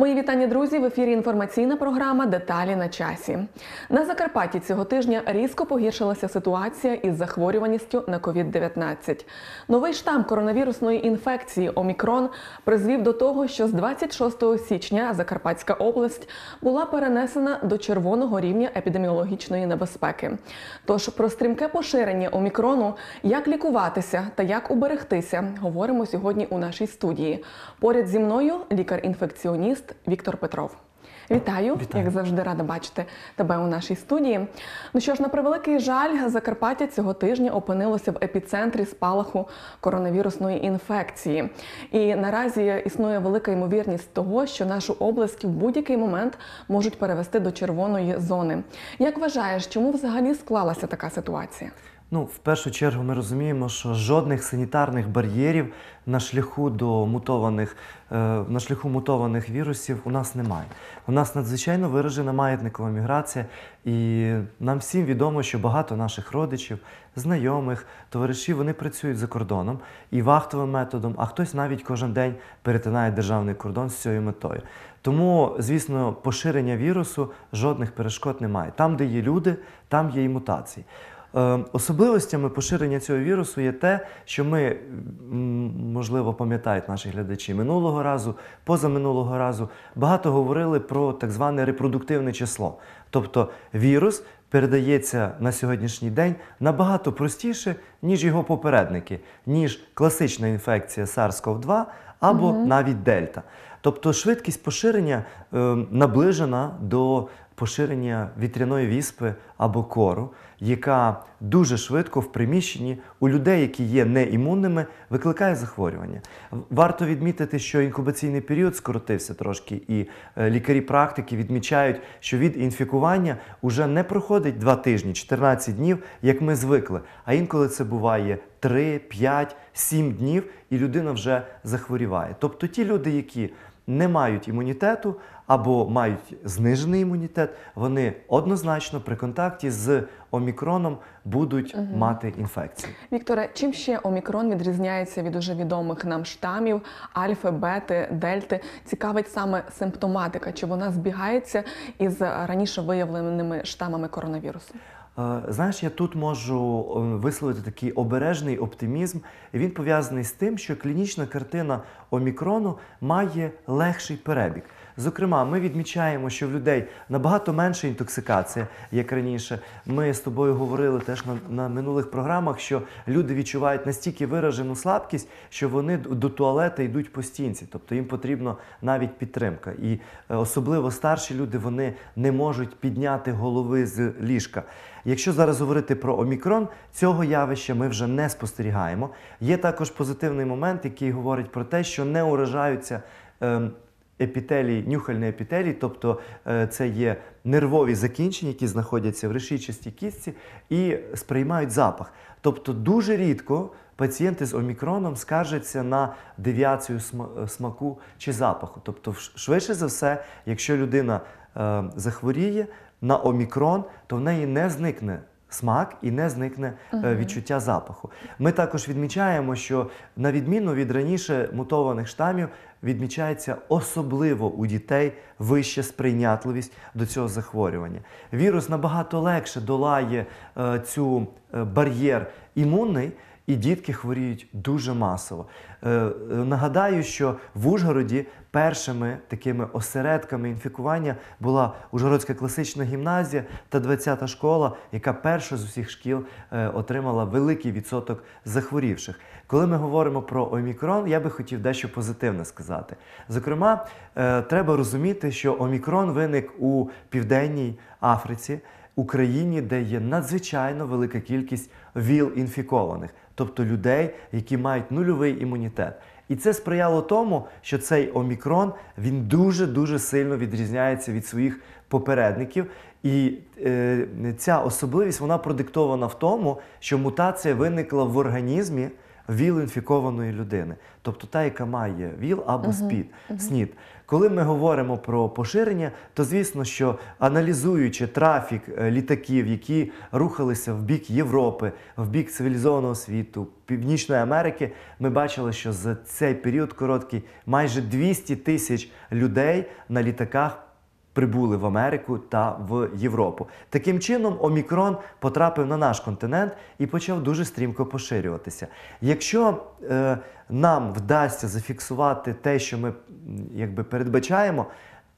Мої вітання, друзі. В ефірі інформаційна програма Деталі на часі. На Закарпатті цього тижня різко погіршилася ситуація із захворюваністю на COVID-19. Новий штам коронавірусної інфекції Омікрон призвів до того, що з 26 січня Закарпатська область була перенесена до червоного рівня епідеміологічної небезпеки. Тож про стрімке поширення омікрону, як лікуватися та як уберегтися, говоримо сьогодні у нашій студії. Поряд зі мною лікар-інфекціоніст. Віктор Петров. Вітаю, Вітаю, як завжди, рада бачити тебе у нашій студії. Ну що ж, на превеликий жаль, Закарпаття цього тижня опинилося в епіцентрі спалаху коронавірусної інфекції. І наразі існує велика ймовірність того, що нашу область в будь-який момент можуть перевести до червоної зони. Як вважаєш, чому взагалі склалася така ситуація? Ну, в першу чергу, ми розуміємо, що жодних санітарних бар'єрів на шляху до мутованих е, на шляху мутованих вірусів у нас немає. У нас надзвичайно виражена маятникова міграція, і нам всім відомо, що багато наших родичів, знайомих, товаришів вони працюють за кордоном і вахтовим методом, а хтось навіть кожен день перетинає державний кордон з цією метою. Тому, звісно, поширення вірусу жодних перешкод немає. Там, де є люди, там є і мутації. Е, особливостями поширення цього вірусу є те, що ми, можливо, пам'ятають наші глядачі минулого разу, позаминулого разу багато говорили про так зване репродуктивне число. Тобто вірус передається на сьогоднішній день набагато простіше, ніж його попередники, ніж класична інфекція SARS-CoV-2 або угу. навіть дельта. Тобто швидкість поширення е, наближена до поширення вітряної віспи або кору, яка дуже швидко в приміщенні у людей, які є неімунними, викликає захворювання. Варто відмітити, що інкубаційний період скоротився трошки, і е, лікарі практики відмічають, що від інфікування вже не проходить 2 тижні, 14 днів, як ми звикли. А інколи це буває 3, 5, 7 днів, і людина вже захворіває. Тобто ті люди, які не мають імунітету або мають знижений імунітет, вони однозначно при контакті з омікроном будуть угу. мати інфекцію. Вікторе, чим ще омікрон відрізняється від уже відомих нам штамів, альфи, бети, дельти? Цікавить саме симптоматика, чи вона збігається із раніше виявленими штамами коронавірусу? Знаєш, я тут можу ем, висловити такий обережний оптимізм. Він пов'язаний з тим, що клінічна картина омікрону має легший перебіг. Зокрема, ми відмічаємо, що в людей набагато менше інтоксикація, як раніше. Ми з тобою говорили теж на, на минулих програмах, що люди відчувають настільки виражену слабкість, що вони до туалета йдуть по стінці, тобто їм потрібна навіть підтримка. І е, особливо старші люди вони не можуть підняти голови з ліжка. Якщо зараз говорити про омікрон, цього явища ми вже не спостерігаємо. Є також позитивний момент, який говорить про те, що не уражаються. Ем, епітелій, нюхальний епітелій, тобто е, це є нервові закінчення, які знаходяться в решітчастій кістці і сприймають запах. Тобто, дуже рідко пацієнти з омікроном скаржаться на девіацію е, смаку чи запаху. Тобто, швидше за все, якщо людина е, захворіє на омікрон, то в неї не зникне смак і не зникне е, відчуття запаху. Ми також відмічаємо, що на відміну від раніше мутованих штамів відмічається особливо у дітей вища сприйнятливість до цього захворювання. Вірус набагато легше долає е, цю е, бар'єр імунний і дітки хворіють дуже масово. Е, е, нагадаю, що в Ужгороді першими такими осередками інфікування була Ужгородська класична гімназія та 20-та школа, яка перша з усіх шкіл е, отримала великий відсоток захворівших. Коли ми говоримо про омікрон, я би хотів дещо позитивне сказати. Зокрема, треба розуміти, що омікрон виник у південній Африці. Україні, де є надзвичайно велика кількість віл-інфікованих, тобто людей, які мають нульовий імунітет. І це сприяло тому, що цей омікрон він дуже дуже сильно відрізняється від своїх попередників. І е, ця особливість вона продиктована в тому, що мутація виникла в організмі віл-інфікованої людини, тобто та, яка має ВІЛ або СПІД, СНІД. Коли ми говоримо про поширення, то звісно, що аналізуючи трафік е, літаків, які рухалися в бік Європи, в бік цивілізованого світу, Північної Америки, ми бачили, що за цей період короткий майже 200 тисяч людей на літаках прибули в Америку та в Європу. Таким чином, Омікрон потрапив на наш континент і почав дуже стрімко поширюватися. Якщо е, нам вдасться зафіксувати те, що ми якби передбачаємо.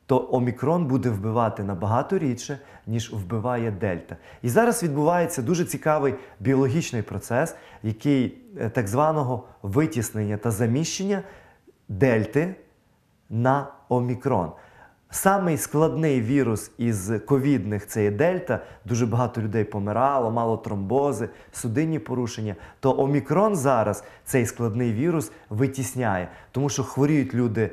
То Омікрон буде вбивати набагато рідше, ніж вбиває Дельта. І зараз відбувається дуже цікавий біологічний процес, який е, так званого витіснення та заміщення дельти на Омікрон. Самий складний вірус із ковідних це є дельта. Дуже багато людей помирало, мало тромбози, судинні порушення. То омікрон зараз цей складний вірус витісняє, тому що хворіють люди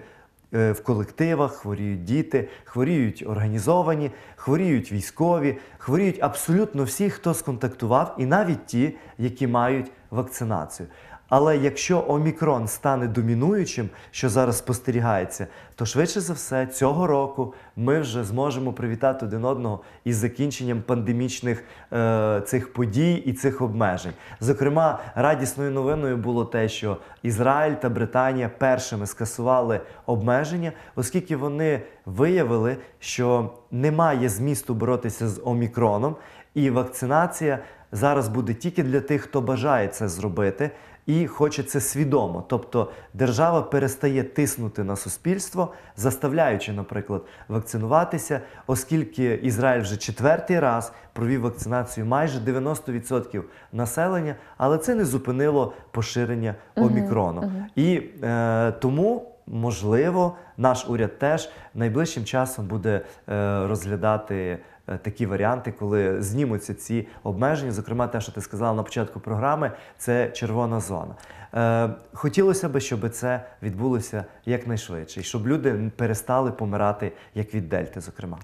е, в колективах, хворіють діти, хворіють організовані, хворіють військові, хворіють абсолютно всі, хто сконтактував, і навіть ті, які мають вакцинацію. Але якщо Омікрон стане домінуючим, що зараз спостерігається, то швидше за все, цього року ми вже зможемо привітати один одного із закінченням пандемічних е, цих подій і цих обмежень. Зокрема, радісною новиною було те, що Ізраїль та Британія першими скасували обмеження, оскільки вони виявили, що немає змісту боротися з омікроном, і вакцинація зараз буде тільки для тих, хто бажає це зробити і хоче це свідомо. Тобто держава перестає тиснути на суспільство, заставляючи, наприклад, вакцинуватися, оскільки Ізраїль вже четвертий раз провів вакцинацію майже 90% населення, але це не зупинило поширення омікрону. Угу, угу. І е, тому. Можливо, наш уряд теж найближчим часом буде е, розглядати Е, такі варіанти, коли знімуться ці обмеження. Зокрема, те, що ти сказала на початку програми, це червона зона. Е, хотілося би, щоб це відбулося якнайшвидше, і щоб люди перестали помирати як від дельти, зокрема.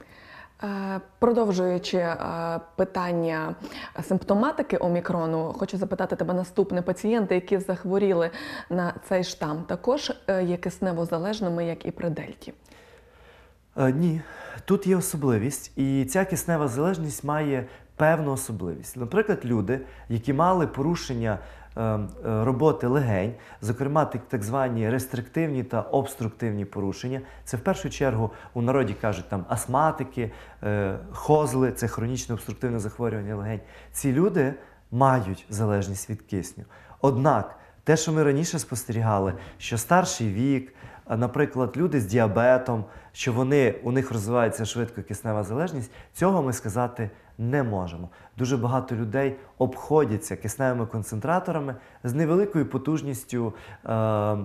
Е, продовжуючи питання симптоматики омікрону, хочу запитати тебе наступне. Пацієнти, які захворіли на цей штам, також є кисневозалежними, як і при дельті. Е, ні, тут є особливість, і ця киснева залежність має певну особливість. Наприклад, люди, які мали порушення е, е, роботи легень, зокрема так звані рестриктивні та обструктивні порушення, це в першу чергу у народі кажуть там астматики, хозли, це хронічне обструктивне захворювання легень. Ці люди мають залежність від кисню. Однак те, що ми раніше спостерігали, що старший вік наприклад, люди з діабетом, що вони у них розвивається швидко киснева залежність, цього ми сказати не можемо. Дуже багато людей обходяться кисневими концентраторами з невеликою потужністю е,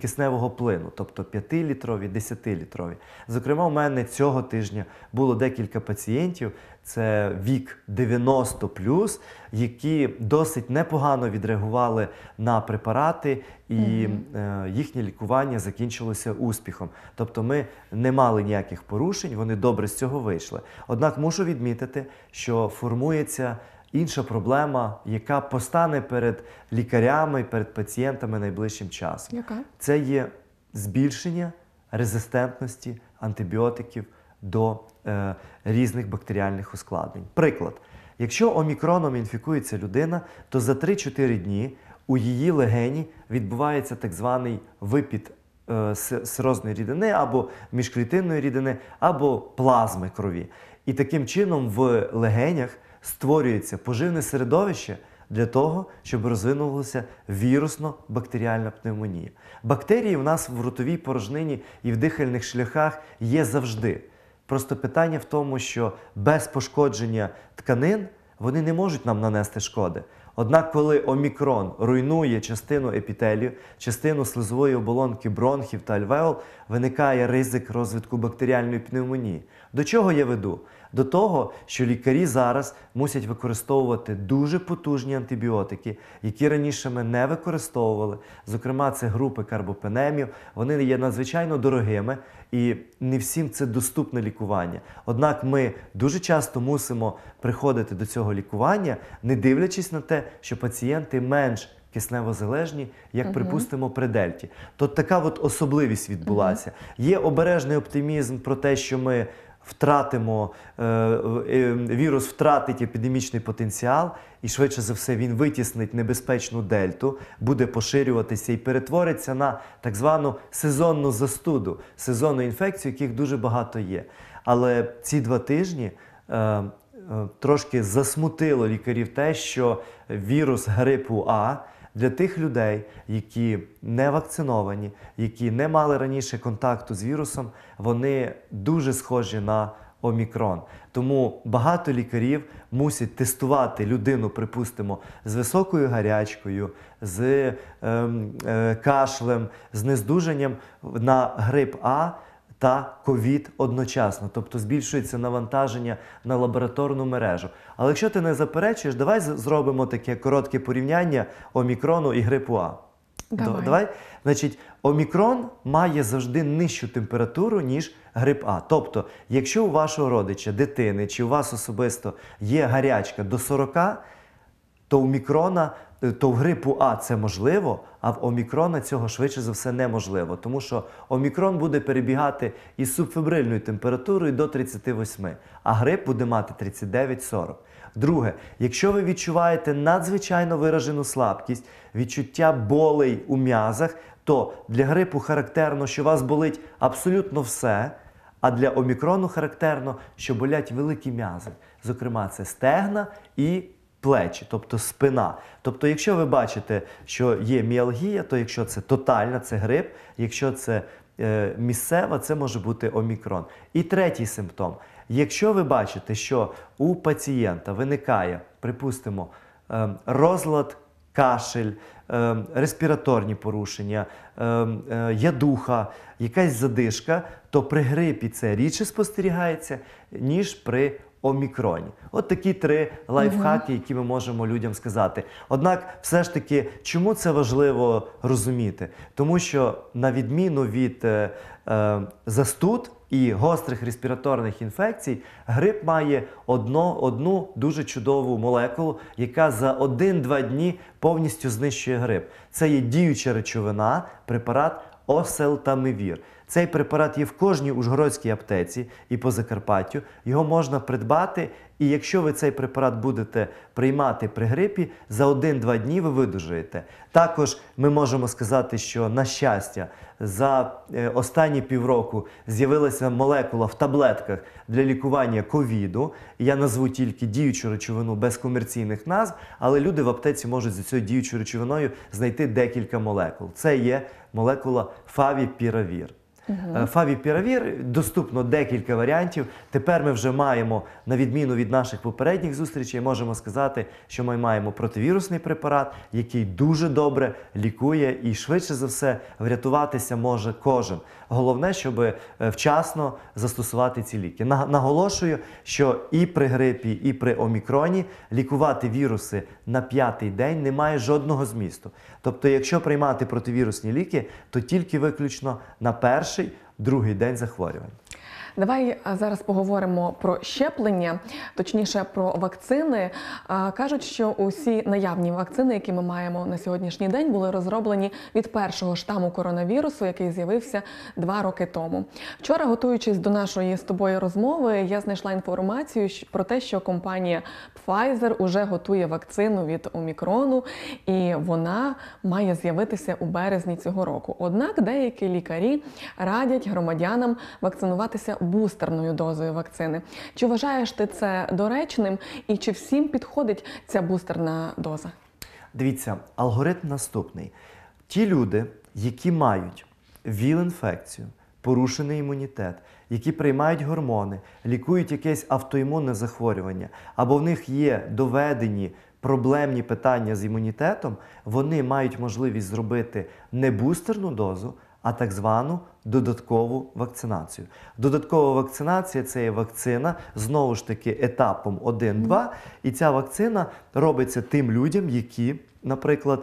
кисневого плину, тобто 5-літрові, 10-літрові. Зокрема, у мене цього тижня було декілька пацієнтів це вік 90, плюс, які досить непогано відреагували на препарати, і е, їхнє лікування закінчилося успіхом. Тобто, ми не мали ніяких порушень, вони добре з цього вийшли. Однак мушу відмітити, що формується. Інша проблема, яка постане перед лікарями, перед пацієнтами найближчим часом, Яка? це є збільшення резистентності антибіотиків до е, різних бактеріальних ускладнень. Приклад, якщо омікроном інфікується людина, то за 3-4 дні у її легені відбувається так званий випід е, сирозної рідини або міжклітинної рідини, або плазми крові. І таким чином в легенях створюється поживне середовище. Для того, щоб розвинулася вірусно-бактеріальна пневмонія. Бактерії в нас в ротовій порожнині і в дихальних шляхах є завжди. Просто питання в тому, що без пошкодження тканин вони не можуть нам нанести шкоди. Однак, коли омікрон руйнує частину епітелію, частину слизової оболонки бронхів та альвеол, виникає ризик розвитку бактеріальної пневмонії. До чого я веду? До того, що лікарі зараз мусять використовувати дуже потужні антибіотики, які раніше ми не використовували. Зокрема, це групи карбопенемів, вони є надзвичайно дорогими і не всім це доступне лікування. Однак ми дуже часто мусимо приходити до цього лікування, не дивлячись на те, що пацієнти менш киснево-залежні, як угу. припустимо, при дельті. То така от особливість відбулася. Угу. Є обережний оптимізм про те, що ми втратимо, е, е, ем, вірус втратить епідемічний потенціал, і швидше за все він витіснить небезпечну дельту, буде поширюватися і перетвориться на так звану сезонну застуду, сезонну інфекцію, яких дуже багато є. Але ці два тижні. Е, трошки засмутило лікарів те, що вірус грипу А для тих людей, які не вакциновані, які не мали раніше контакту з вірусом, вони дуже схожі на Омікрон. Тому багато лікарів мусять тестувати людину, припустимо, з високою гарячкою, з е, е, кашлем, з нездужанням на грип А та ковід одночасно, тобто збільшується навантаження на лабораторну мережу. Але якщо ти не заперечуєш, давай зробимо таке коротке порівняння омікрону і грипу А. Давай. давай. Значить, омікрон має завжди нижчу температуру, ніж грип А. Тобто, якщо у вашого родича, дитини чи у вас особисто є гарячка до 40, то у мікрона Е, то в грипу А це можливо, а в омікрона цього швидше за все неможливо, тому що омікрон буде перебігати із субфебрильною температурою до 38, а грип буде мати 39-40. Друге, якщо ви відчуваєте надзвичайно виражену слабкість, відчуття болей у м'язах, то для грипу характерно, що вас болить абсолютно все. А для омікрону характерно, що болять великі м'язи, зокрема, це стегна і плечі, тобто спина. Тобто, якщо ви бачите, що є міалгія, то якщо це тотальна, це грип, якщо це е, місцева, це може бути омікрон. І третій симптом: якщо ви бачите, що у пацієнта виникає, припустимо, е, розлад. Кашель, е, респіраторні порушення, е, е, ядуха, якась задишка, то при грипі це рідше спостерігається, ніж при омікроні. От такі три лайфхаки, які ми можемо людям сказати. Однак, все ж таки, чому це важливо розуміти? Тому що, на відміну від е, е, застуд і гострих респіраторних інфекцій, грип має одно, одну дуже чудову молекулу, яка за один-два дні повністю знищує грип. Це є діюча речовина, препарат оселтамивір. Цей препарат є в кожній ужгородській аптеці і по Закарпаттю. Його можна придбати, і якщо ви цей препарат будете приймати при грипі, за 1-2 дні ви видужуєте. Також ми можемо сказати, що на щастя, за е, останні півроку з'явилася молекула в таблетках для лікування ковіду. Я назву тільки діючу речовину без комерційних назв, але люди в аптеці можуть за цією діючою речовиною знайти декілька молекул. Це є молекула фавіпіравір. Угу. Фаві Піравір доступно декілька варіантів. Тепер ми вже маємо, на відміну від наших попередніх зустрічей, можемо сказати, що ми маємо противірусний препарат, який дуже добре лікує і швидше за все врятуватися може кожен. Головне, щоб е, вчасно застосувати ці ліки. Наголошую, що і при грипі, і при омікроні лікувати віруси на п'ятий день немає жодного змісту. Тобто, якщо приймати противірусні ліки, то тільки виключно на перший перший, другий день захворювань. Давай е, зараз поговоримо про щеплення, точніше про вакцини. Кажуть, що усі наявні вакцини, які ми маємо на сьогоднішній день, були розроблені від першого штаму коронавірусу, який з'явився два роки тому. Вчора, готуючись до нашої з тобою розмови, я знайшла інформацію про те, що компанія Pfizer уже готує вакцину від омікрону, і вона має з'явитися у березні цього року. Однак деякі лікарі радять громадянам вакцинуватися бустерною дозою вакцини. Чи вважаєш ти це доречним і чи всім підходить ця бустерна доза? Дивіться, алгоритм наступний: ті люди, які мають віл-інфекцію, порушений імунітет, які приймають гормони, лікують якесь автоімунне захворювання, або в них є доведені. Проблемні питання з імунітетом, вони мають можливість зробити не бустерну дозу, а так звану додаткову вакцинацію. Додаткова вакцинація це є вакцина знову ж таки етапом 1-2. І ця вакцина робиться тим людям, які, наприклад,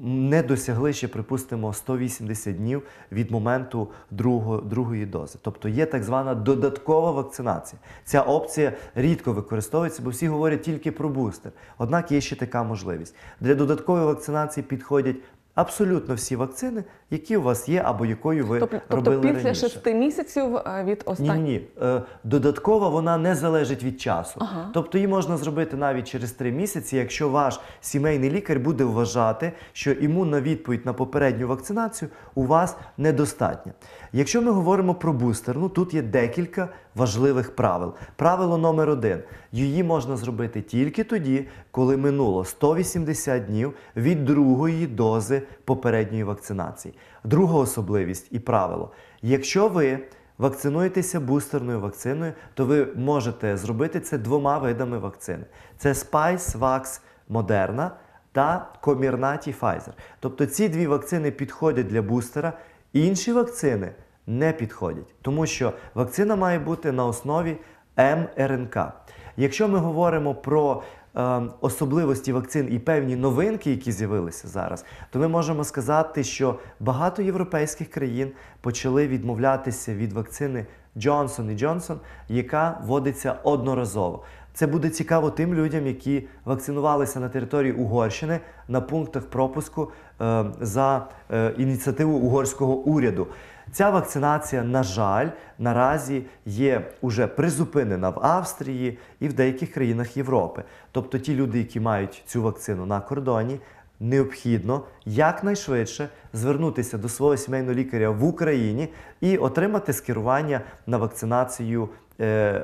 не досягли ще, припустимо, 180 днів від моменту другої, другої дози. Тобто є так звана додаткова вакцинація. Ця опція рідко використовується, бо всі говорять тільки про бустер. Однак є ще така можливість. Для додаткової вакцинації підходять абсолютно всі вакцини, які у вас є, або якою ви тобто, тобто робили тобто після раніше. шести місяців е, від останнього? Ні, ні. Е, Додатково вона не залежить від часу. Ага. Тобто її можна зробити навіть через три місяці, якщо ваш сімейний лікар буде вважати, що імунна відповідь на попередню вакцинацію у вас недостатня. Якщо ми говоримо про бустерну, тут є декілька важливих правил. Правило номер один: її можна зробити тільки тоді, коли минуло 180 днів від другої дози попередньої вакцинації. Друга особливість і правило: якщо ви вакцинуєтеся бустерною вакциною, то ви можете зробити це двома видами вакцини: це SpiceVax Moderna та Comirnaty Pfizer. Тобто ці дві вакцини підходять для бустера. Інші вакцини не підходять, тому що вакцина має бути на основі МРНК. Ем Якщо ми говоримо про е, особливості вакцин і певні новинки, які з'явилися зараз, то ми можемо сказати, що багато європейських країн почали відмовлятися від вакцини Johnson Johnson, яка вводиться одноразово. Це буде цікаво тим людям, які вакцинувалися на території Угорщини на пунктах пропуску е, за е, ініціативу угорського уряду. Ця вакцинація, на жаль, наразі є уже призупинена в Австрії і в деяких країнах Європи. Тобто ті люди, які мають цю вакцину на кордоні, необхідно якнайшвидше звернутися до свого сімейного лікаря в Україні і отримати скерування на вакцинацію. Е, е,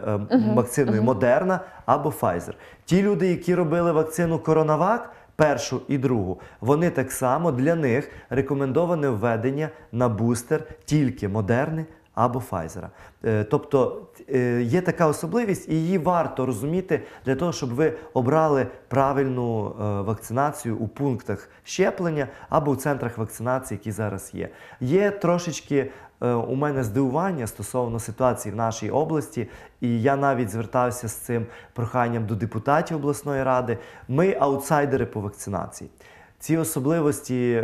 вакциною Модерна або Pfizer. Ті люди, які робили вакцину Коронавак. Першу і другу, вони так само для них рекомендоване введення на бустер тільки модерни або Pfizer. Е, тобто е, є така особливість, і її варто розуміти для того, щоб ви обрали правильну е, вакцинацію у пунктах щеплення або у центрах вакцинації, які зараз є. Є трошечки. У мене здивування стосовно ситуації в нашій області, і я навіть звертався з цим проханням до депутатів обласної ради. Ми аутсайдери по вакцинації ці особливості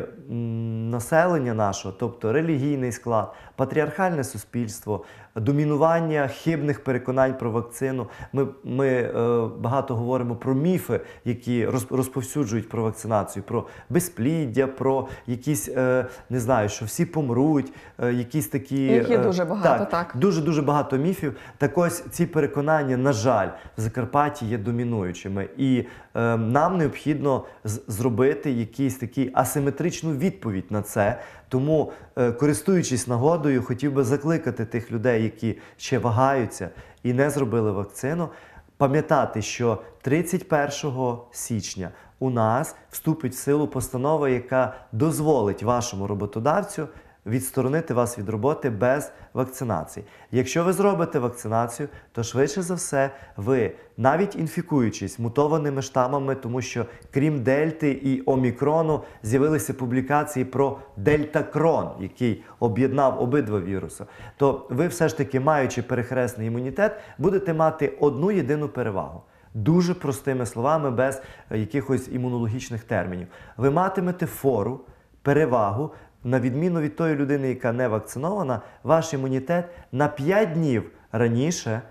населення нашого, тобто релігійний склад, патріархальне суспільство, домінування хибних переконань про вакцину. Ми ми е, багато говоримо про міфи, які розповсюджують про вакцинацію, про безпліддя, про якісь е, не знаю, що всі помруть, е, якісь такі Їх є е, дуже багато. Так, так дуже дуже багато міфів. Так ось ці переконання, на жаль, в Закарпатті є домінуючими, і е, нам необхідно зробити якийсь такий асиметричну відповідь на це. Тому, е, користуючись нагодою, хотів би закликати тих людей, які ще вагаються і не зробили вакцину, пам'ятати, що 31 січня у нас вступить в силу постанова, яка дозволить вашому роботодавцю відсторонити вас від роботи без вакцинації. Якщо ви зробите вакцинацію, то швидше за все ви, навіть інфікуючись мутованими штамами, тому що крім Дельти і Омікрону, з'явилися публікації про Дельтакрон, який об'єднав обидва віруси, то ви все ж таки, маючи перехресний імунітет, будете мати одну єдину перевагу. Дуже простими словами, без якихось імунологічних термінів. Ви матимете фору, перевагу на відміну від тої людини, яка не вакцинована, ваш імунітет на 5 днів раніше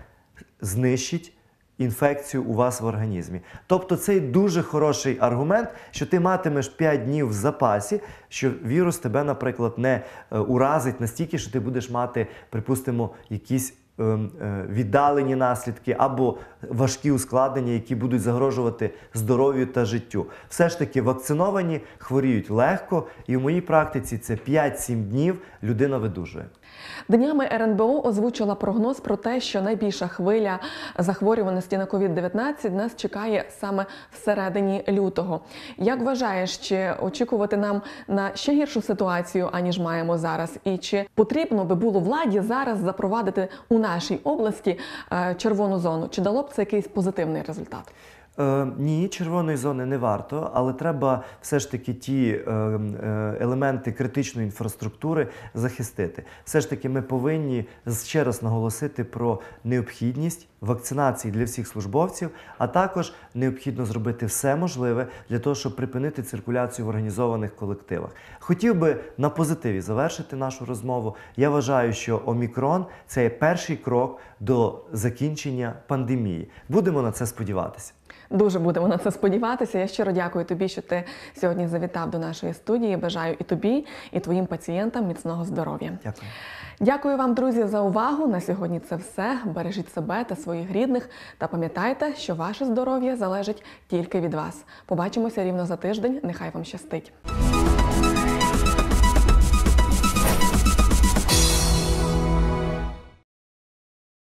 знищить інфекцію у вас в організмі. Тобто це дуже хороший аргумент, що ти матимеш 5 днів в запасі, що вірус тебе, наприклад, не е, уразить настільки, що ти будеш мати, припустимо, якісь Ем, е, віддалені наслідки або важкі ускладнення, які будуть загрожувати здоров'ю та життю. Все ж таки, вакциновані хворіють легко, і в моїй практиці це 5-7 днів людина видужує. Днями РНБО озвучила прогноз про те, що найбільша хвиля захворюваності на COVID-19 нас чекає саме всередині лютого. Як вважаєш, чи очікувати нам на ще гіршу ситуацію, аніж маємо зараз? І чи потрібно би було владі зараз запровадити у нашій області е, червону зону? Чи дало б це якийсь позитивний результат? Е, ні, червоної зони не варто, але треба все ж таки ті е, е, елементи критичної інфраструктури захистити. Все ж таки, ми повинні ще раз наголосити про необхідність вакцинації для всіх службовців, а також необхідно зробити все можливе для того, щоб припинити циркуляцію в організованих колективах. Хотів би на позитиві завершити нашу розмову. Я вважаю, що Омікрон це є перший крок до закінчення пандемії. Будемо на це сподіватися. Дуже будемо на це сподіватися. Я щиро дякую тобі, що ти сьогодні завітав до нашої студії. Бажаю і тобі, і твоїм пацієнтам міцного здоров'я. Дякую. Дякую вам, друзі, за увагу. На сьогодні це все. Бережіть себе та своїх рідних. Та пам'ятайте, що ваше здоров'я залежить тільки від вас. Побачимося рівно за тиждень. Нехай вам щастить.